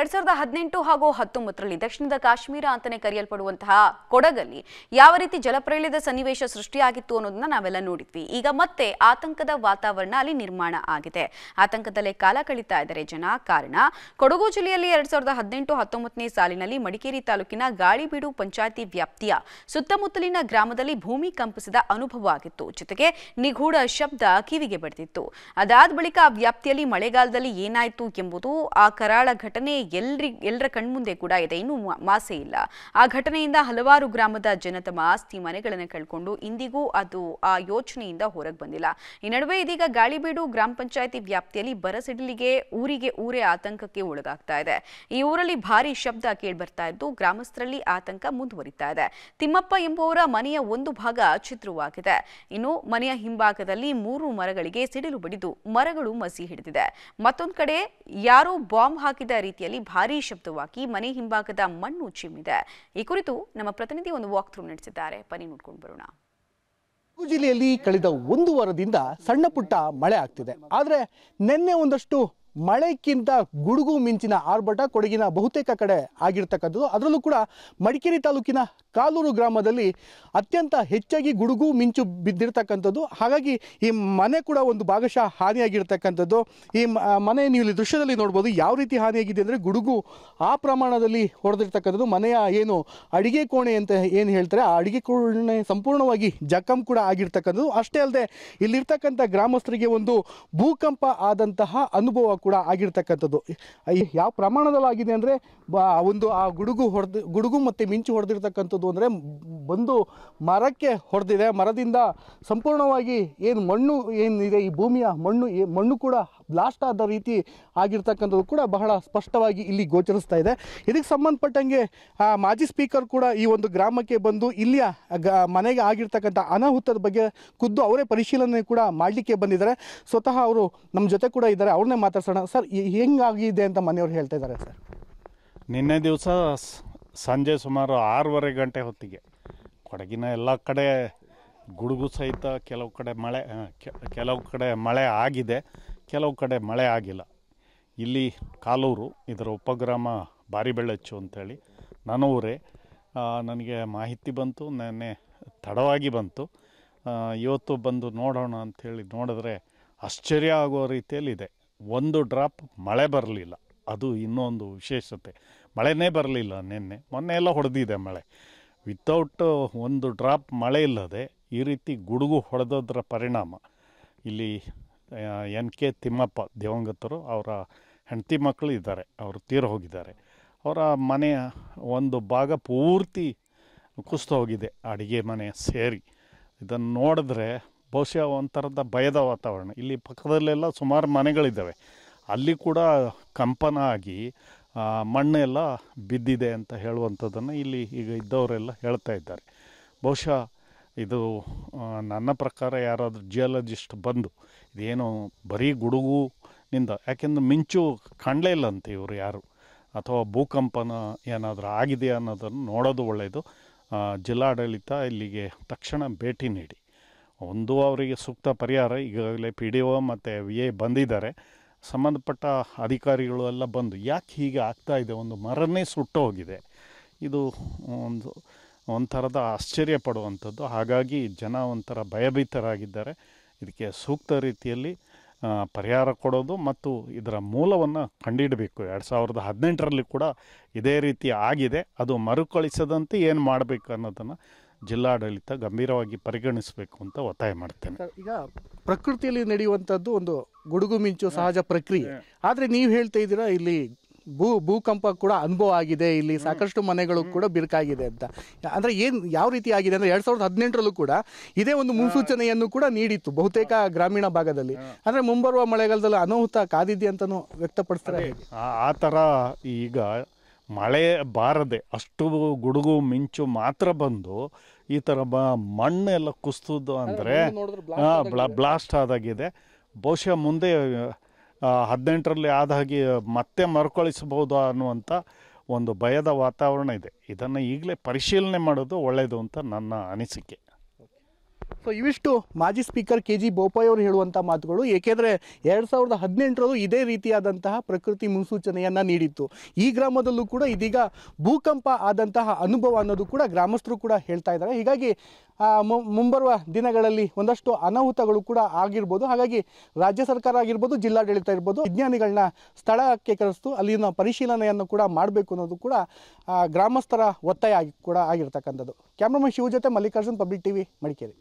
ಎರಡ್ ಸಾವಿರದ ಹದಿನೆಂಟು ಹಾಗೂ ಹತ್ತೊಂಬತ್ತರಲ್ಲಿ ದಕ್ಷಿಣದ ಕಾಶ್ಮೀರ ಅಂತಾನೆ ಕರೆಯಲ್ಪಡುವಂತಹ ಕೊಡಗಲ್ಲಿ ಯಾವ ರೀತಿ ಜಲಪ್ರಳಯದ ಸನ್ನಿವೇಶ ಸೃಷ್ಟಿಯಾಗಿತ್ತು ಅನ್ನೋದನ್ನ ನಾವೆಲ್ಲ ನೋಡಿದ್ವಿ ಈಗ ಮತ್ತೆ ಆತಂಕದ ವಾತಾವರಣ ಅಲ್ಲಿ ನಿರ್ಮಾಣ ಆಗಿದೆ ಆತಂಕದಲ್ಲೇ ಕಾಲ ಕಳೀತಾ ಇದ್ದಾರೆ ಜನ ಕಾರಣ ಕೊಡಗು ಜಿಲ್ಲೆಯಲ್ಲಿ ಎರಡ್ ಸಾವಿರದ ಹದಿನೆಂಟು ಹತ್ತೊಂಬತ್ತನೇ ಸಾಲಿನಲ್ಲಿ ಮಡಿಕೇರಿ ತಾಲೂಕಿನ ಗಾಳಿಬೀಡು ಪಂಚಾಯಿತಿ ವ್ಯಾಪ್ತಿಯ ಸುತ್ತಮುತ್ತಲಿನ ಗ್ರಾಮದಲ್ಲಿ ಭೂಮಿ ಕಂಪಿಸಿದ ಅನುಭವ ಆಗಿತ್ತು ಜೊತೆಗೆ ನಿಗೂಢ ಶಬ್ದ ಕಿವಿಗೆ ಬಡಿದಿತ್ತು ಅದಾದ ಬಳಿಕ ಆ ವ್ಯಾಪ್ತಿಯಲ್ಲಿ ಮಳೆಗಾಲದಲ್ಲಿ ಏನಾಯಿತು ಎಂಬುದು ಆ ಕರಾಳ ಘಟನೆ ಎಲ್ರಿ ಎಲ್ಲರ ಕಣ್ಮುಂದೆ ಕೂಡ ಇದೆ ಇನ್ನೂ ಮಾಸೆ ಇಲ್ಲ ಆ ಘಟನೆಯಿಂದ ಹಲವಾರು ಗ್ರಾಮದ ಜನ ತಮ್ಮ ಆಸ್ತಿ ಮನೆಗಳನ್ನು ಕಳ್ಕೊಂಡು ಇಂದಿಗೂ ಅದು ಆ ಯೋಚನೆಯಿಂದ ಹೊರಗೆ ಬಂದಿಲ್ಲ ಈ ನಡುವೆ ಇದೀಗ ಗಾಳಿಬೀಡು ಗ್ರಾಮ ಪಂಚಾಯತಿ ವ್ಯಾಪ್ತಿಯಲ್ಲಿ ಬರಸಿಡಲಿಗೆ ಊರಿಗೆ ಊರೇ ಆತಂಕಕ್ಕೆ ಒಳಗಾಗ್ತಾ ಇದೆ ಈ ಊರಲ್ಲಿ ಭಾರಿ ಶಬ್ದ ಕೇಳಿ ಬರ್ತಾ ಇದ್ದು ಗ್ರಾಮಸ್ಥರಲ್ಲಿ ಆತಂಕ ಮುಂದುವರಿತಾ ಇದೆ ತಿಮ್ಮಪ್ಪ ಎಂಬುವರ ಮನೆಯ ಒಂದು ಭಾಗ ಚಿತ್ರವಾಗಿದೆ ಇನ್ನು ಮನೆಯ ಹಿಂಭಾಗದಲ್ಲಿ ಮೂರು ಮರಗಳಿಗೆ ಸಿಡಿಲು ಬಡಿದು ಮರಗಳು ಮಸಿ ಹಿಡಿದಿದೆ ಮತ್ತೊಂದು ಕಡೆ ಯಾರೋ ಬಾಂಬ್ ಹಾಕಿದ ರೀತಿಯಲ್ಲಿ ಪ್ರದೇಶದಲ್ಲಿ ಭಾರೀ ಶಬ್ದವಾಗಿ ಮನೆ ಹಿಂಭಾಗದ ಮಣ್ಣು ಚಿಮ್ಮಿದೆ ಈ ಕುರಿತು ನಮ್ಮ ಪ್ರತಿನಿಧಿ ಒಂದು ವಾಕ್ ಥ್ರೂ ನಡೆಸಿದ್ದಾರೆ ಪನಿ ನೋಡ್ಕೊಂಡು ಬರೋಣ ಜಿಲ್ಲೆಯಲ್ಲಿ ಕಳೆದ ಒಂದು ವಾರದಿಂದ ಸಣ್ಣ ಪುಟ್ಟ ಮಳೆ ಆಗ್ತಿದೆ ಆದರೆ ನಿನ್ನೆ ಒಂದಷ್ಟು ಮಳೆಕ್ಕಿಂತ ಗುಡುಗು ಮಿಂಚಿನ ಆರ್ಭಟ ಕೊಡಗಿನ ಬಹುತೇಕ ಕಡೆ ಆಗಿರ್ತಕ್ಕಂಥದ್ದು ಅದರಲ್ಲೂ ಕೂಡ ಮಡಿಕೇರಿ ತಾಲೂಕಿನ ಕಾಲೂರು ಗ್ರಾಮದಲ್ಲಿ ಅತ್ಯಂತ ಹೆಚ್ಚಾಗಿ ಗುಡುಗು ಮಿಂಚು ಬಿದ್ದಿರ್ತಕ್ಕಂಥದ್ದು ಹಾಗಾಗಿ ಈ ಮನೆ ಕೂಡ ಒಂದು ಭಾಗಶಃ ಹಾನಿಯಾಗಿರ್ತಕ್ಕಂಥದ್ದು ಈ ಮನೆ ನೀವು ಇಲ್ಲಿ ದೃಶ್ಯದಲ್ಲಿ ನೋಡ್ಬೋದು ಯಾವ ರೀತಿ ಹಾನಿಯಾಗಿದೆ ಅಂದರೆ ಗುಡುಗು ಆ ಪ್ರಮಾಣದಲ್ಲಿ ಹೊಡೆದಿರ್ತಕ್ಕಂಥದ್ದು ಮನೆಯ ಏನು ಅಡಿಗೆ ಕೋಣೆ ಅಂತ ಏನು ಹೇಳ್ತಾರೆ ಆ ಅಡಿಗೆ ಕೋಣೆ ಸಂಪೂರ್ಣವಾಗಿ ಜಖಂ ಕೂಡ ಆಗಿರ್ತಕ್ಕಂಥದ್ದು ಅಷ್ಟೇ ಅಲ್ಲದೆ ಇಲ್ಲಿರ್ತಕ್ಕಂಥ ಗ್ರಾಮಸ್ಥರಿಗೆ ಒಂದು ಭೂಕಂಪ ಆದಂತಹ ಅನುಭವ ಕೂಡ ಆಗಿರ್ತಕ್ಕಂಥದ್ದು ಯಾವ ಪ್ರಮಾಣದಲ್ಲಿ ಆಗಿದೆ ಅಂದರೆ ಒಂದು ಆ ಗುಡುಗು ಹೊಡೆದು ಗುಡುಗು ಮತ್ತು ಮಿಂಚು ಹೊಡೆದಿರ್ತಕ್ಕಂಥದ್ದು ಅಂದರೆ ಬಂದು ಮರಕ್ಕೆ ಹೊಡೆದಿದೆ ಮರದಿಂದ ಸಂಪೂರ್ಣವಾಗಿ ಏನು ಮಣ್ಣು ಏನಿದೆ ಈ ಭೂಮಿಯ ಮಣ್ಣು ಮಣ್ಣು ಕೂಡ ಬ್ಲಾಸ್ಟ್ ಆದ ರೀತಿ ಆಗಿರ್ತಕ್ಕಂಥದ್ದು ಕೂಡ ಬಹಳ ಸ್ಪಷ್ಟವಾಗಿ ಇಲ್ಲಿ ಗೋಚರಿಸ್ತಾ ಇದೆ ಇದಕ್ಕೆ ಸಂಬಂಧಪಟ್ಟಂಗೆ ಮಾಜಿ ಸ್ಪೀಕರ್ ಕೂಡ ಈ ಒಂದು ಗ್ರಾಮಕ್ಕೆ ಬಂದು ಇಲ್ಲಿಯ ಮನೆಗೆ ಆಗಿರ್ತಕ್ಕಂಥ ಅನಾಹುತದ ಬಗ್ಗೆ ಖುದ್ದು ಅವರೇ ಪರಿಶೀಲನೆ ಕೂಡ ಮಾಡಲಿಕ್ಕೆ ಬಂದಿದ್ದಾರೆ ಸ್ವತಃ ಅವರು ನಮ್ಮ ಜೊತೆ ಕೂಡ ಇದ್ದಾರೆ ಅವ್ರನ್ನೇ ಮಾತಾಡ್ಸೋಣ ಸರ್ ಹೆಂಗಾಗಿದೆ ಅಂತ ಮನೆಯವರು ಹೇಳ್ತಾ ಇದ್ದಾರೆ ಸರ್ ನಿನ್ನೆ ದಿವಸ ಸಂಜೆ ಸುಮಾರು ಆರೂವರೆ ಗಂಟೆ ಹೊತ್ತಿಗೆ ಕೊಡಗಿನ ಎಲ್ಲ ಕಡೆ ಗುಡುಗು ಸಹಿತ ಕೆಲವು ಕಡೆ ಮಳೆ ಕೆಲವು ಕಡೆ ಮಳೆ ಆಗಿದೆ ಕೆಲವು ಕಡೆ ಮಳೆ ಆಗಿಲ್ಲ ಇಲ್ಲಿ ಕಾಲೂರು ಇದರ ಉಪಗ್ರಾಮ ಭಾರಿ ಬೆಳ್ಳಚ್ಚು ಅಂಥೇಳಿ ಊರೇ ನನಗೆ ಮಾಹಿತಿ ಬಂತು ನೆನ್ನೆ ತಡವಾಗಿ ಬಂತು ಇವತ್ತು ಬಂದು ನೋಡೋಣ ಅಂಥೇಳಿ ನೋಡಿದ್ರೆ ಆಶ್ಚರ್ಯ ಆಗೋ ರೀತಿಯಲ್ಲಿದೆ ಒಂದು ಡ್ರಾಪ್ ಮಳೆ ಬರಲಿಲ್ಲ ಅದು ಇನ್ನೊಂದು ವಿಶೇಷತೆ ಮಳೆನೇ ಬರಲಿಲ್ಲ ನಿನ್ನೆ ಮೊನ್ನೆ ಎಲ್ಲ ಹೊಡೆದಿದೆ ಮಳೆ ವಿತೌಟ್ ಒಂದು ಡ್ರಾಪ್ ಮಳೆ ಇಲ್ಲದೆ ಈ ರೀತಿ ಗುಡುಗು ಹೊಡೆದೋದ್ರ ಪರಿಣಾಮ ಇಲ್ಲಿ ಎನ್ ಕೆ ತಿಮ್ಮಪ್ಪ ದಿವಂಗತರು ಅವರ ಹೆಂಡತಿ ಮಕ್ಕಳು ಇದ್ದಾರೆ ಅವರು ತೀರ ಹೋಗಿದ್ದಾರೆ ಅವರ ಮನೆಯ ಒಂದು ಭಾಗ ಪೂರ್ತಿ ಕುಸ್ತು ಹೋಗಿದೆ ಅಡುಗೆ ಮನೆ ಸೇರಿ ಇದನ್ನು ನೋಡಿದ್ರೆ ಬಹುಶಃ ಒಂಥರದ ಭಯದ ವಾತಾವರಣ ಇಲ್ಲಿ ಪಕ್ಕದಲ್ಲೆಲ್ಲ ಸುಮಾರು ಮನೆಗಳಿದ್ದಾವೆ ಅಲ್ಲಿ ಕೂಡ ಕಂಪನ ಆಗಿ ಮಣ್ಣೆಲ್ಲ ಬಿದ್ದಿದೆ ಅಂತ ಹೇಳುವಂಥದ್ದನ್ನು ಇಲ್ಲಿ ಈಗ ಇದ್ದವರೆಲ್ಲ ಹೇಳ್ತಾ ಇದ್ದಾರೆ ಬಹುಶಃ ಇದು ನನ್ನ ಪ್ರಕಾರ ಯಾರಾದರೂ ಜಿಯಾಲಜಿಸ್ಟ್ ಬಂದು ಇದೇನು ಬರೀ ಗುಡುಗುನಿಂದ ಯಾಕೆಂದ್ರೆ ಮಿಂಚು ಕಾಣಲೇ ಇಲ್ಲ ಅಂತ ಇವರು ಯಾರು ಅಥವಾ ಭೂಕಂಪನ ಏನಾದರೂ ಆಗಿದೆ ಅನ್ನೋದನ್ನು ನೋಡೋದು ಒಳ್ಳೆಯದು ಜಿಲ್ಲಾಡಳಿತ ಇಲ್ಲಿಗೆ ತಕ್ಷಣ ಭೇಟಿ ನೀಡಿ ಒಂದು ಅವರಿಗೆ ಸೂಕ್ತ ಪರಿಹಾರ ಈಗಾಗಲೇ ಪಿ ಡಿ ಒ ಮತ್ತು ವಿ ಎ ಬಂದಿದ್ದಾರೆ ಸಂಬಂಧಪಟ್ಟ ಅಧಿಕಾರಿಗಳು ಎಲ್ಲ ಬಂದು ಯಾಕೆ ಹೀಗೆ ಆಗ್ತಾಯಿದೆ ಒಂದು ಮರನೇ ಸುಟ್ಟೋಗಿದೆ ಇದು ಒಂದು ಒಂಥರದ ಆಶ್ಚರ್ಯ ಪಡುವಂಥದ್ದು ಹಾಗಾಗಿ ಜನ ಒಂಥರ ಭಯಭೀತರಾಗಿದ್ದಾರೆ ಇದಕ್ಕೆ ಸೂಕ್ತ ರೀತಿಯಲ್ಲಿ ಪರಿಹಾರ ಕೊಡೋದು ಮತ್ತು ಇದರ ಮೂಲವನ್ನು ಕಂಡಿಡಬೇಕು ಎರಡು ಸಾವಿರದ ಹದಿನೆಂಟರಲ್ಲಿ ಕೂಡ ಇದೇ ರೀತಿ ಆಗಿದೆ ಅದು ಮರುಕಳಿಸದಂತೆ ಏನು ಮಾಡಬೇಕು ಅನ್ನೋದನ್ನು ಜಿಲ್ಲಾಡಳಿತ ಗಂಭೀರವಾಗಿ ಪರಿಗಣಿಸಬೇಕು ಅಂತ ಒತ್ತಾಯ ಮಾಡ್ತೇನೆ ಈಗ ಪ್ರಕೃತಿಯಲ್ಲಿ ನಡೆಯುವಂಥದ್ದು ಒಂದು ಗುಡುಗು ಮಿಂಚು ಸಹಜ ಪ್ರಕ್ರಿಯೆ ಆದರೆ ನೀವು ಹೇಳ್ತಾ ಇದ್ದೀರಾ ಇಲ್ಲಿ ಭೂ ಭೂಕಂಪ ಕೂಡ ಅನುಭವ ಆಗಿದೆ ಇಲ್ಲಿ ಸಾಕಷ್ಟು ಮನೆಗಳು ಕೂಡ ಬಿರುಕಾಗಿದೆ ಅಂತ ಅಂದ್ರೆ ಏನು ಯಾವ ರೀತಿ ಆಗಿದೆ ಅಂದ್ರೆ ಎರಡ್ ಸಾವಿರದ ಹದಿನೆಂಟರಲ್ಲೂ ಕೂಡ ಇದೇ ಒಂದು ಮುನ್ಸೂಚನೆಯನ್ನು ಕೂಡ ನೀಡಿತ್ತು ಬಹುತೇಕ ಗ್ರಾಮೀಣ ಭಾಗದಲ್ಲಿ ಅಂದ್ರೆ ಮುಂಬರುವ ಮಳೆಗಾಲದಲ್ಲಿ ಅನಾಹುತ ಕಾದಿದೆ ಅಂತಲೂ ವ್ಯಕ್ತಪಡಿಸ್ತಾರೆ ಆ ತರ ಈಗ ಮಳೆ ಬಾರದೆ ಅಷ್ಟು ಗುಡುಗು ಮಿಂಚು ಮಾತ್ರ ಬಂದು ಈ ತರ ಬ ಮಣ್ಣೆಲ್ಲ ಕುಸ್ತದ್ದು ಅಂದ್ರೆ ಬ್ಲಾಸ್ಟ್ ಆದಾಗಿದೆ ಬಹುಶಃ ಮುಂದೆ ಹದಿನೆಂಟರಲ್ಲಿ ಆದ ಹಾಗೆ ಮತ್ತೆ ಮರುಕಳಿಸಬಹುದು ಅನ್ನುವಂಥ ಒಂದು ಭಯದ ವಾತಾವರಣ ಇದೆ ಇದನ್ನು ಈಗಲೇ ಪರಿಶೀಲನೆ ಮಾಡೋದು ಒಳ್ಳೆಯದು ಅಂತ ನನ್ನ ಅನಿಸಿಕೆ ಸೊ ಇವಿಷ್ಟು ಮಾಜಿ ಸ್ಪೀಕರ್ ಕೆ ಜಿ ಬೋಪಾಯ್ ಅವರು ಹೇಳುವಂಥ ಮಾತುಗಳು ಏಕೆಂದರೆ ಎರಡು ಸಾವಿರದ ಹದಿನೆಂಟರಲ್ಲೂ ಇದೇ ರೀತಿಯಾದಂತಹ ಪ್ರಕೃತಿ ಮುನ್ಸೂಚನೆಯನ್ನು ನೀಡಿತ್ತು ಈ ಗ್ರಾಮದಲ್ಲೂ ಕೂಡ ಇದೀಗ ಭೂಕಂಪ ಆದಂತಹ ಅನುಭವ ಅನ್ನೋದು ಕೂಡ ಗ್ರಾಮಸ್ಥರು ಕೂಡ ಹೇಳ್ತಾ ಇದ್ದಾರೆ ಹೀಗಾಗಿ ಮುಂಬರುವ ದಿನಗಳಲ್ಲಿ ಒಂದಷ್ಟು ಅನಾಹುತಗಳು ಕೂಡ ಆಗಿರ್ಬೋದು ಹಾಗಾಗಿ ರಾಜ್ಯ ಸರ್ಕಾರ ಆಗಿರ್ಬೋದು ಜಿಲ್ಲಾಡಳಿತ ಇರ್ಬೋದು ವಿಜ್ಞಾನಿಗಳನ್ನ ಸ್ಥಳಕ್ಕೆ ಕರೆಸ್ತು ಅಲ್ಲಿನ ಪರಿಶೀಲನೆಯನ್ನು ಕೂಡ ಮಾಡಬೇಕು ಅನ್ನೋದು ಕೂಡ ಗ್ರಾಮಸ್ಥರ ಒತ್ತಾಯ ಆಗಿ ಕೂಡ ಆಗಿರ್ತಕ್ಕಂಥದ್ದು camera man Shivajyoti Mallikarjun public TV मड़िकेरी